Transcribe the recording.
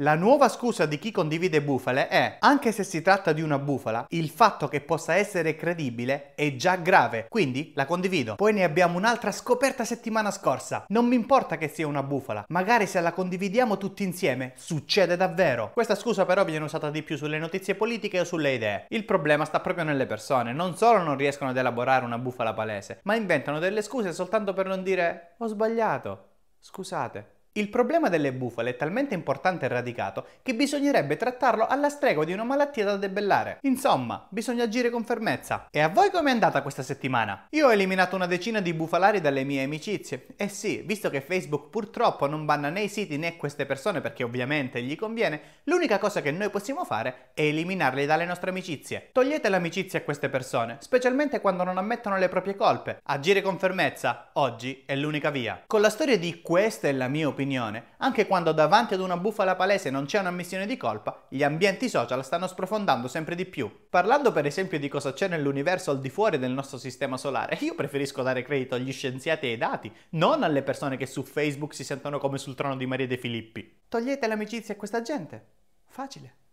La nuova scusa di chi condivide bufale è, anche se si tratta di una bufala, il fatto che possa essere credibile è già grave, quindi la condivido. Poi ne abbiamo un'altra scoperta settimana scorsa. Non mi importa che sia una bufala, magari se la condividiamo tutti insieme succede davvero. Questa scusa però viene usata di più sulle notizie politiche o sulle idee. Il problema sta proprio nelle persone, non solo non riescono ad elaborare una bufala palese, ma inventano delle scuse soltanto per non dire ho sbagliato, scusate. Il problema delle bufale è talmente importante e radicato che bisognerebbe trattarlo alla stregua di una malattia da debellare. Insomma, bisogna agire con fermezza. E a voi com'è andata questa settimana? Io ho eliminato una decina di bufalari dalle mie amicizie. E eh sì, visto che Facebook purtroppo non banna né i siti né queste persone perché ovviamente gli conviene, l'unica cosa che noi possiamo fare è eliminarli dalle nostre amicizie. Togliete l'amicizia a queste persone, specialmente quando non ammettono le proprie colpe. Agire con fermezza, oggi, è l'unica via. Con la storia di questa è la mia opinione opinione, anche quando davanti ad una bufala palese non c'è un'ammissione di colpa, gli ambienti social stanno sprofondando sempre di più. Parlando per esempio di cosa c'è nell'universo al di fuori del nostro sistema solare, io preferisco dare credito agli scienziati e ai dati, non alle persone che su Facebook si sentono come sul trono di Maria De Filippi. Togliete l'amicizia a questa gente. Facile.